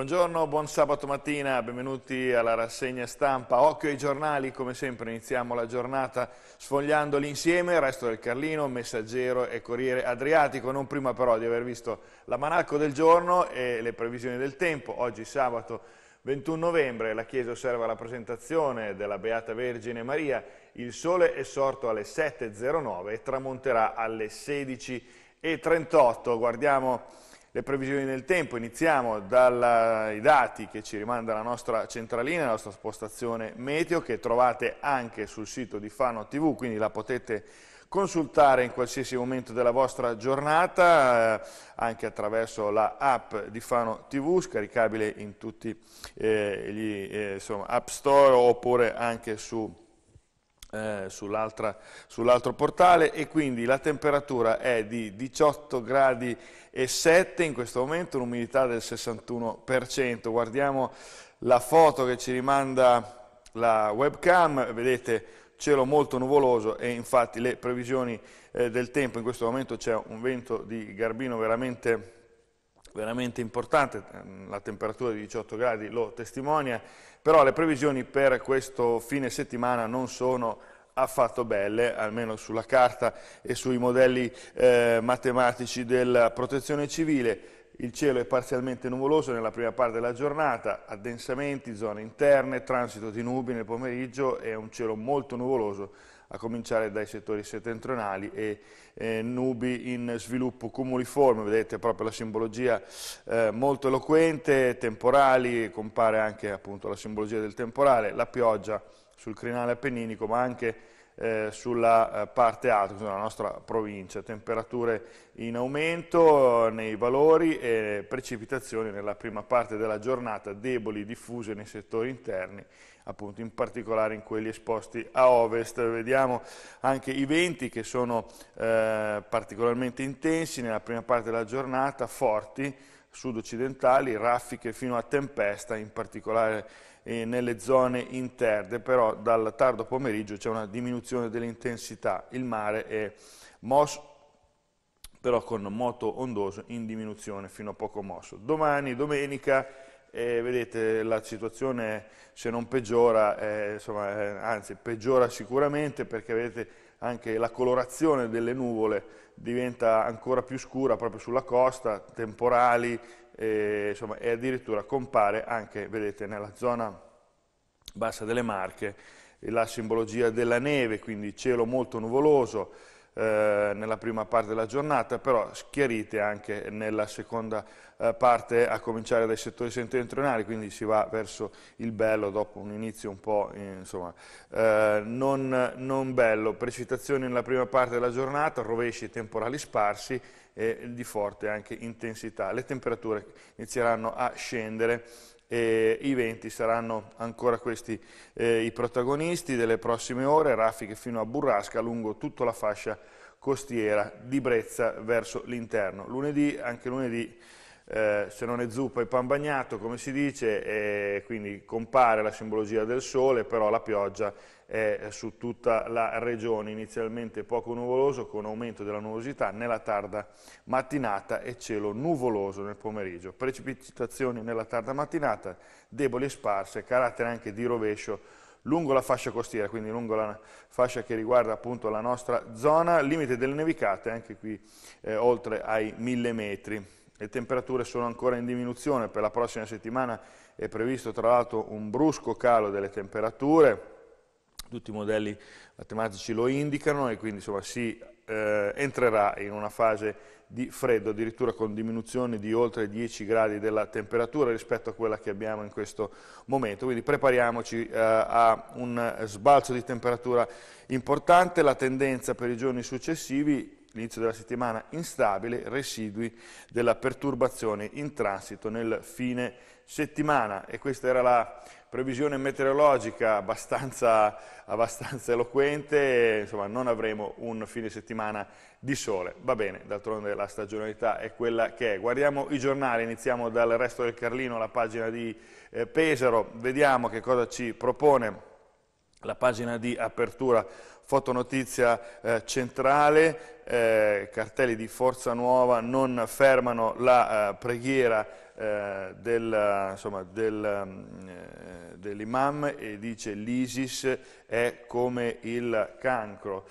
Buongiorno, buon sabato mattina, benvenuti alla rassegna stampa. Occhio ai giornali, come sempre iniziamo la giornata sfogliandoli insieme, il resto del Carlino, Messaggero e Corriere Adriatico, non prima però di aver visto l'amanaco del giorno e le previsioni del tempo. Oggi sabato 21 novembre la Chiesa osserva la presentazione della Beata Vergine Maria, il sole è sorto alle 7.09 e tramonterà alle 16.38. Guardiamo le previsioni del tempo, iniziamo dai dati che ci rimanda la nostra centralina, la nostra spostazione meteo che trovate anche sul sito di Fano TV, quindi la potete consultare in qualsiasi momento della vostra giornata eh, anche attraverso la app di Fano TV scaricabile in tutti eh, gli eh, insomma, app store oppure anche su eh, sull'altro portale e quindi la temperatura è di 18 gradi e 7 in questo momento, l'umidità del 61%. Guardiamo la foto che ci rimanda la webcam, vedete cielo molto nuvoloso e infatti le previsioni eh, del tempo in questo momento c'è un vento di garbino veramente veramente importante, ehm, la temperatura di 18 gradi lo testimonia, però le previsioni per questo fine settimana non sono affatto belle, almeno sulla carta e sui modelli eh, matematici della protezione civile. Il cielo è parzialmente nuvoloso nella prima parte della giornata, addensamenti, zone interne, transito di nubi nel pomeriggio e un cielo molto nuvoloso a cominciare dai settori settentrionali e eh, nubi in sviluppo cumuliforme, vedete proprio la simbologia eh, molto eloquente, temporali, compare anche appunto la simbologia del temporale, la pioggia sul crinale appenninico, ma anche eh, sulla eh, parte alta, sulla nostra provincia, temperature in aumento eh, nei valori e precipitazioni nella prima parte della giornata, deboli diffuse nei settori interni, appunto in particolare in quelli esposti a ovest. Vediamo anche i venti che sono eh, particolarmente intensi nella prima parte della giornata, forti, sud-occidentali, raffiche fino a tempesta, in particolare eh, nelle zone interne, però dal tardo pomeriggio c'è una diminuzione dell'intensità, il mare è mosso, però con moto ondoso in diminuzione fino a poco mosso. Domani, domenica, eh, vedete la situazione se non peggiora, eh, insomma, eh, anzi peggiora sicuramente perché vedete anche la colorazione delle nuvole diventa ancora più scura proprio sulla costa, temporali, eh, insomma, e addirittura compare anche, vedete, nella zona bassa delle Marche, la simbologia della neve, quindi cielo molto nuvoloso, eh, nella prima parte della giornata, però schiarite anche nella seconda eh, parte a cominciare dai settori settentrionali, quindi si va verso il bello dopo un inizio un po' insomma, eh, non, non bello, precipitazioni nella prima parte della giornata, rovesci temporali sparsi e di forte anche intensità. Le temperature inizieranno a scendere e i venti saranno ancora questi eh, i protagonisti delle prossime ore, raffiche fino a burrasca lungo tutta la fascia costiera di Brezza verso l'interno. Lunedì, anche lunedì, eh, se non è zuppa e pan bagnato, come si dice, quindi compare la simbologia del sole, però la pioggia eh, su tutta la regione, inizialmente poco nuvoloso con aumento della nuvolosità nella tarda mattinata e cielo nuvoloso nel pomeriggio. Precipitazioni nella tarda mattinata, deboli e sparse, carattere anche di rovescio lungo la fascia costiera, quindi lungo la fascia che riguarda appunto la nostra zona, limite delle nevicate anche qui eh, oltre ai 1000 metri. Le temperature sono ancora in diminuzione, per la prossima settimana è previsto tra l'altro un brusco calo delle temperature, tutti i modelli matematici lo indicano e quindi insomma, si eh, entrerà in una fase di freddo, addirittura con diminuzioni di oltre 10 gradi della temperatura rispetto a quella che abbiamo in questo momento, quindi prepariamoci eh, a un sbalzo di temperatura importante, la tendenza per i giorni successivi l'inizio della settimana instabile, residui della perturbazione in transito nel fine settimana e questa era la previsione meteorologica abbastanza, abbastanza eloquente, insomma non avremo un fine settimana di sole. Va bene, d'altronde la stagionalità è quella che è. Guardiamo i giornali, iniziamo dal resto del Carlino, la pagina di eh, Pesaro, vediamo che cosa ci propone la pagina di apertura fotonotizia eh, centrale, eh, cartelli di Forza Nuova non fermano la eh, preghiera eh, del, del, mm, eh, dell'imam e dice l'ISIS è come il cancro,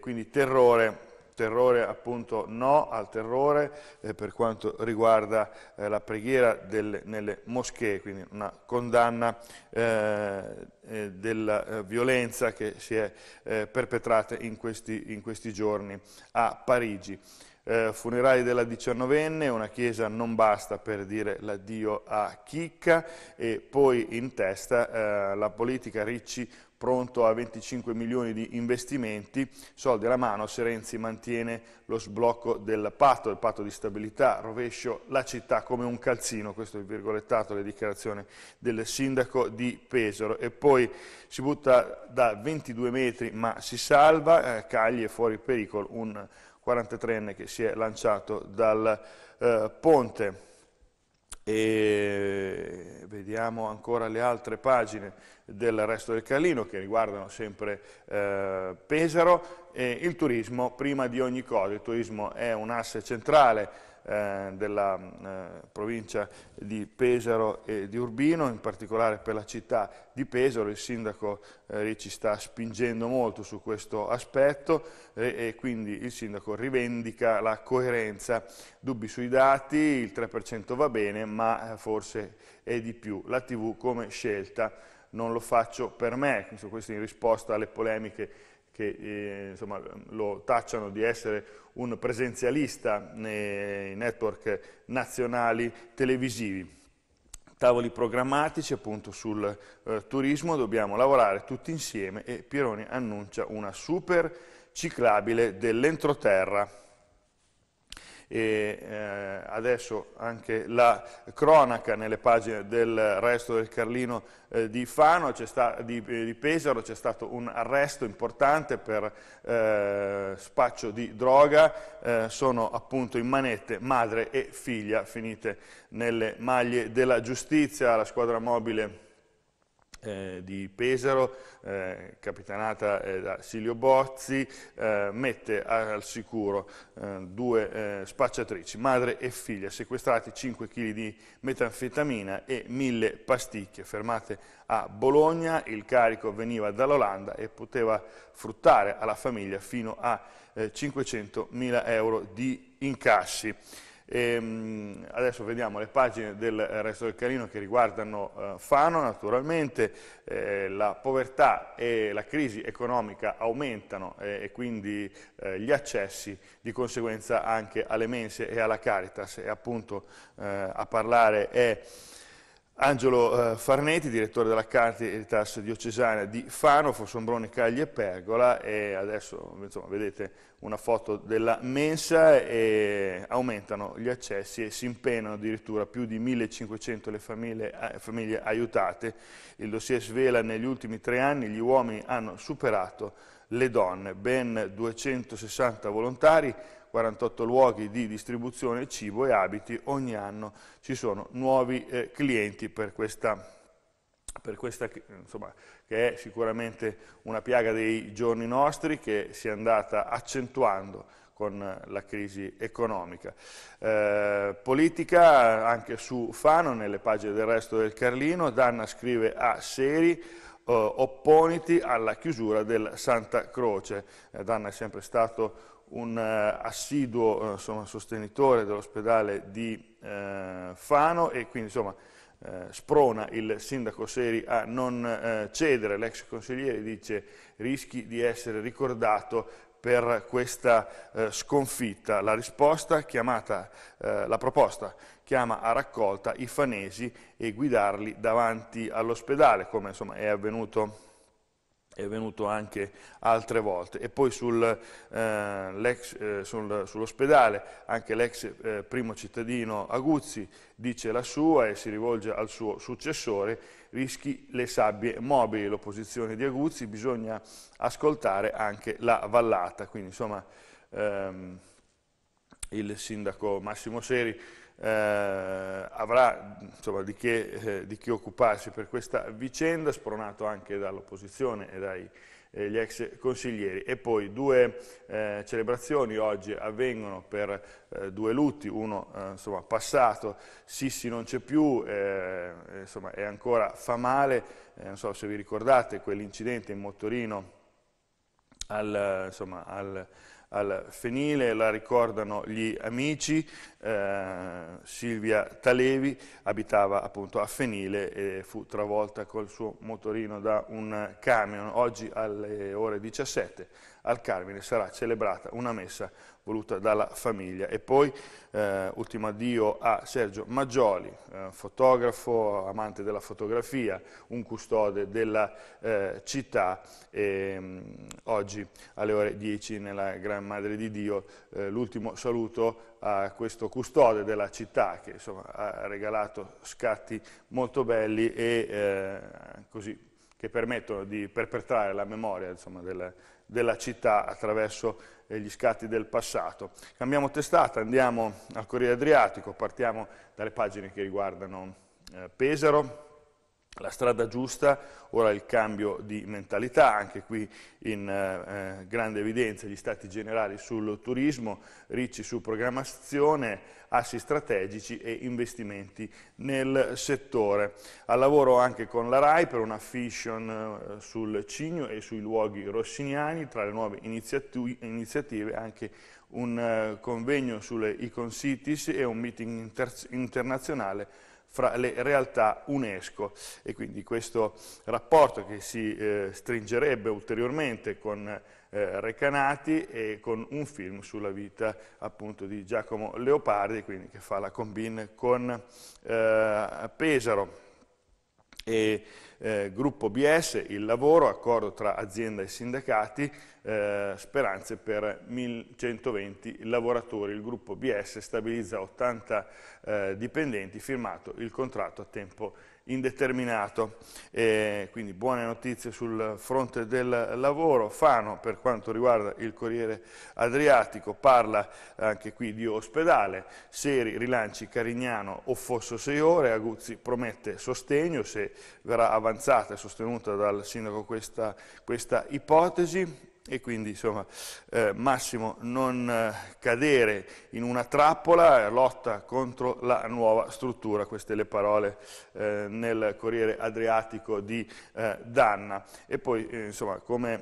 quindi terrore terrore appunto no al terrore eh, per quanto riguarda eh, la preghiera del, nelle moschee, quindi una condanna eh, eh, della eh, violenza che si è perpetrata in questi, in questi giorni a Parigi. Eh, funerali della diciannovenne, una chiesa non basta per dire l'addio a Chicca e poi in testa eh, la politica Ricci pronto a 25 milioni di investimenti, soldi alla mano se Renzi mantiene lo sblocco del patto, il patto di stabilità, rovescio la città come un calzino, questo è il virgolettato, le dichiarazioni del sindaco di Pesaro. E poi si butta da 22 metri ma si salva, eh, Cagli è fuori pericolo, un 43enne che si è lanciato dal eh, ponte e vediamo ancora le altre pagine del resto del Carlino che riguardano sempre eh, Pesaro e il turismo prima di ogni cosa, il turismo è un asse centrale eh, della eh, provincia di Pesaro e di Urbino, in particolare per la città di Pesaro, il sindaco eh, Ricci sta spingendo molto su questo aspetto e quindi il sindaco rivendica la coerenza, dubbi sui dati, il 3% va bene ma eh, forse è di più, la tv come scelta non lo faccio per me, questo in risposta alle polemiche che eh, insomma, lo tacciano di essere un presenzialista nei network nazionali televisivi. Tavoli programmatici appunto sul eh, turismo, dobbiamo lavorare tutti insieme e Pieroni annuncia una super ciclabile dell'entroterra e eh, adesso anche la cronaca nelle pagine del resto del Carlino eh, di, Fano, di, eh, di, Pesaro, c'è stato un arresto importante per eh, spaccio di droga, eh, sono appunto in manette madre e figlia finite nelle maglie della giustizia, la squadra mobile eh, di Pesaro, eh, capitanata eh, da Silvio Bozzi, eh, mette al sicuro eh, due eh, spacciatrici, madre e figlia, sequestrati 5 kg di metanfetamina e 1000 pasticche, fermate a Bologna, il carico veniva dall'Olanda e poteva fruttare alla famiglia fino a 500.000 euro di incassi. E ehm, adesso vediamo le pagine del resto del canino che riguardano eh, Fano, naturalmente eh, la povertà e la crisi economica aumentano eh, e quindi eh, gli accessi di conseguenza anche alle mense e alla Caritas e appunto eh, a parlare è... Angelo eh, Farneti, direttore della Caritas diocesana di Fano, Fossombrone, Cagli e Pergola e adesso insomma, vedete una foto della mensa e aumentano gli accessi e si impenano addirittura più di 1500 le famiglie, eh, famiglie aiutate. Il dossier svela negli ultimi tre anni gli uomini hanno superato le donne, ben 260 volontari, 48 luoghi di distribuzione cibo e abiti, ogni anno ci sono nuovi eh, clienti per questa, per questa insomma, che è sicuramente una piaga dei giorni nostri che si è andata accentuando con la crisi economica. Eh, politica anche su Fano, nelle pagine del resto del Carlino, Danna scrive a Seri, eh, opponiti alla chiusura del Santa Croce. Eh, Danna è sempre stato un eh, assiduo eh, insomma, sostenitore dell'ospedale di eh, Fano e quindi insomma, eh, sprona il sindaco Seri a non eh, cedere. L'ex consigliere dice rischi di essere ricordato per questa eh, sconfitta. La risposta chiamata, la proposta chiama a raccolta i fanesi e guidarli davanti all'ospedale, come insomma, è avvenuto è venuto anche altre volte. E poi sul, eh, eh, sul, sull'ospedale anche l'ex eh, primo cittadino Aguzzi dice la sua e si rivolge al suo successore, rischi le sabbie mobili, l'opposizione di Aguzzi, bisogna ascoltare anche la vallata. Quindi insomma ehm, il sindaco Massimo Seri eh, avrà insomma, di, che, eh, di, che, occuparsi per questa vicenda, spronato anche dall'opposizione e dagli eh, ex consiglieri. E poi due eh, celebrazioni oggi avvengono per eh, due lutti, uno eh, insomma, passato, Sissi non c'è più, insomma, è ancora fa male, non so se vi ricordate quell'incidente in motorino al, insomma, al al Fenile, la ricordano gli amici, eh, Silvia Talevi abitava appunto a Fenile e fu travolta col suo motorino da un camion. Oggi alle ore 17 al Carmine sarà celebrata una messa voluta dalla famiglia. E poi eh, ultimo addio a Sergio Maggioli, eh, fotografo, amante della fotografia, un custode della eh, città. E, mh, mm, oggi alle ore 10 nella Gran Madre di Dio eh, l'ultimo saluto a questo custode della città che insomma, ha regalato scatti molto belli e eh, così, che permettono di perpetrare la memoria insomma, della, della, città attraverso eh, gli scatti del passato. Cambiamo testata, andiamo al Corriere Adriatico, partiamo dalle pagine che riguardano eh, Pesaro, la strada giusta, ora il cambio di mentalità, anche qui in eh, eh, grande evidenza gli stati generali sul turismo, ricci su programmazione, assi strategici e investimenti nel settore. Al lavoro anche con la RAI per una fiction eh, sul Cigno e sui luoghi rossiniani, tra le nuove iniziative anche un eh, convegno sulle Icon Cities e un meeting inter internazionale fra le realtà UNESCO e quindi questo rapporto che si eh, stringerebbe ulteriormente con eh, Recanati e con un film sulla vita appunto di Giacomo Leopardi, quindi che fa la combine con eh, Pesaro e eh, gruppo BS, il lavoro, accordo tra azienda e sindacati, eh, speranze per 1120 lavoratori. Il gruppo BS stabilizza 80 eh, dipendenti, firmato il contratto a tempo indeterminato. Eh, quindi buone notizie sul fronte del lavoro. Fano, per quanto riguarda il Corriere Adriatico, parla anche qui di ospedale. Seri rilanci Carignano o Fosso 6 ore. Aguzzi promette sostegno se verrà avanzata e sostenuta dal sindaco questa, questa ipotesi. E quindi insomma, eh, Massimo, non eh, cadere in una trappola, eh, lotta contro la nuova struttura, queste le parole eh, nel Corriere Adriatico di eh, Danna. E poi, eh, insomma, come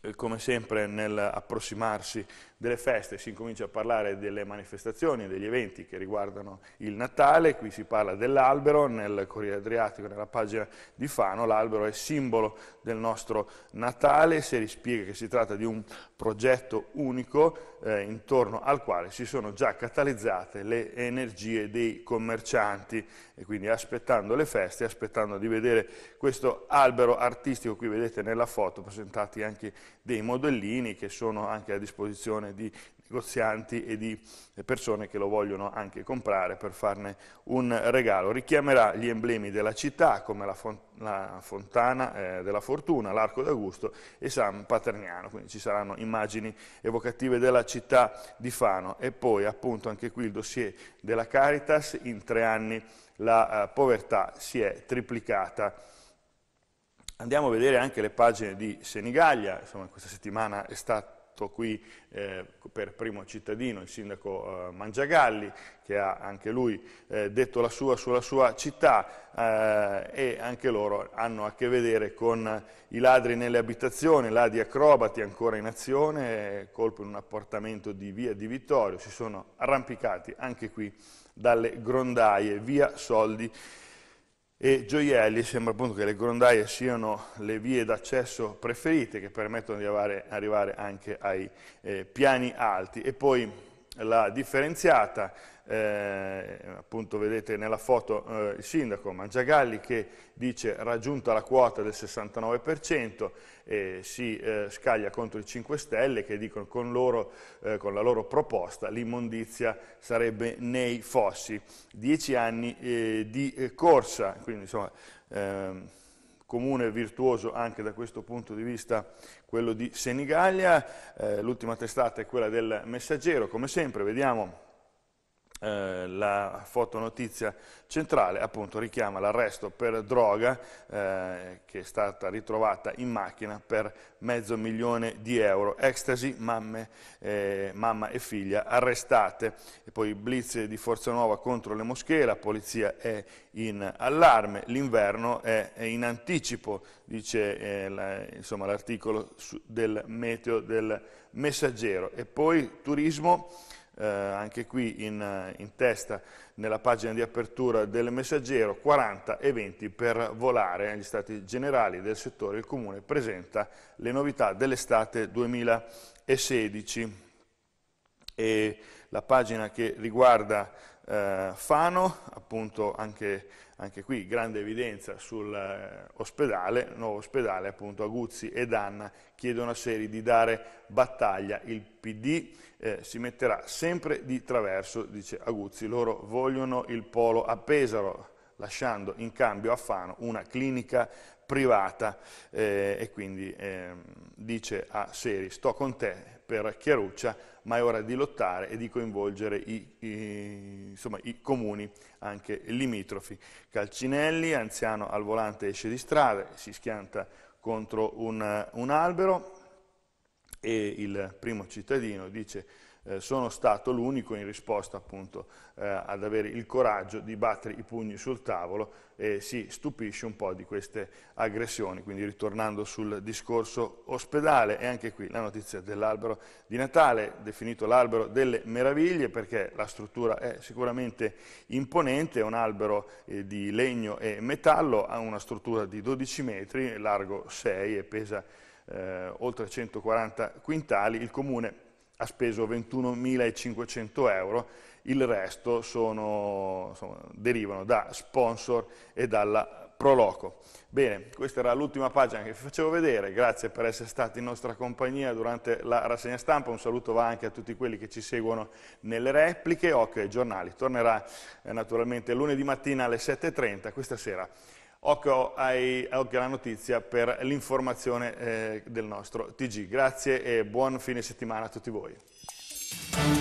eh, come sempre nell'approssimarsi delle feste si incomincia a parlare delle manifestazioni, e degli eventi che riguardano il Natale, qui si parla dell'albero, nel Corriere Adriatico, nella pagina di Fano, l'albero è simbolo del nostro Natale, si rispiega che si tratta di un progetto unico eh, intorno al quale si sono già catalizzate le energie dei commercianti e quindi aspettando le feste, aspettando di vedere questo albero artistico, qui vedete nella foto presentati anche dei modellini che sono anche a disposizione di negozianti e di persone che lo vogliono anche comprare per farne un regalo. Richiamerà gli emblemi della città come la fonte la Fontana eh, della Fortuna, l'Arco d'Augusto e San Paterniano, quindi ci saranno immagini evocative della città di Fano e poi appunto anche qui il dossier della Caritas, in tre anni la eh, povertà si è triplicata. Andiamo a vedere anche le pagine di Senigallia, insomma questa settimana è stata stato qui eh, per primo cittadino il sindaco eh, Mangiagalli, che ha anche lui eh, detto la sua sulla sua città eh, e anche loro hanno a che vedere con i ladri nelle abitazioni, ladri acrobati ancora in azione, colpo in un appartamento di via di Vittorio, si sono arrampicati anche qui dalle grondaie, via soldi e gioielli, sembra appunto che le grondaie siano le vie d'accesso preferite che permettono di arrivare, anche ai eh, piani alti. E poi la differenziata, eh, appunto vedete nella foto eh, il sindaco Mangiagalli che dice raggiunta la quota del 69% e si eh, scaglia contro i 5 Stelle che dicono con, loro, eh, con la loro proposta l'immondizia sarebbe nei fossi. Dieci anni eh, di eh, corsa, quindi insomma... Ehm, comune virtuoso anche da questo punto di vista quello di Senigallia. Eh, L'ultima testata è quella del Messaggero, come sempre vediamo eh, la fotonotizia centrale appunto richiama l'arresto per droga eh, che è stata ritrovata in macchina per mezzo milione di euro, ecstasy, mamme, eh, mamma e figlia arrestate, e poi blitz di Forza Nuova contro le moschee, la polizia è in allarme, l'inverno è, è, in anticipo, dice eh, l'articolo la, del meteo del messaggero e poi turismo eh, anche qui in, eh, in, testa nella pagina di apertura del messaggero, 40 eventi per volare agli stati generali del settore. Il Comune presenta le novità dell'estate 2016. E la pagina che riguarda eh, Fano, appunto anche anche qui grande evidenza sull'ospedale, eh, nuovo ospedale appunto Aguzzi e Danna chiedono a Seri di dare battaglia, il PD eh, si metterà sempre di traverso, dice Aguzzi, loro vogliono il polo a Pesaro, lasciando in cambio a Fano una clinica privata eh, e quindi eh, dice a Seri sto con te per Chiaruccia ma è ora di lottare e di coinvolgere i, i, insomma, i comuni anche limitrofi. Calcinelli, anziano al volante, esce di strada, si schianta contro un, un albero e il primo cittadino dice eh, sono stato l'unico in risposta appunto eh, ad avere il coraggio di battere i pugni sul tavolo e si stupisce un po' di queste aggressioni. Quindi ritornando sul discorso ospedale e anche qui la notizia dell'albero di Natale, definito l'albero delle meraviglie perché la struttura è sicuramente imponente, è un albero eh, di legno e metallo, ha una struttura di 12 metri, largo 6 e pesa eh, oltre 140 quintali, il comune ha speso 21.500 euro, il resto sono, insomma, derivano da sponsor e dalla Proloco. Bene, questa era l'ultima pagina che vi facevo vedere, grazie per essere stati in nostra compagnia durante la rassegna stampa, un saluto va anche a tutti quelli che ci seguono nelle repliche, occhio ai giornali, tornerà eh, naturalmente lunedì mattina alle 7.30, questa sera Occhio ai, occhio alla notizia per l'informazione eh, del nostro TG. Grazie e buon fine settimana a tutti voi.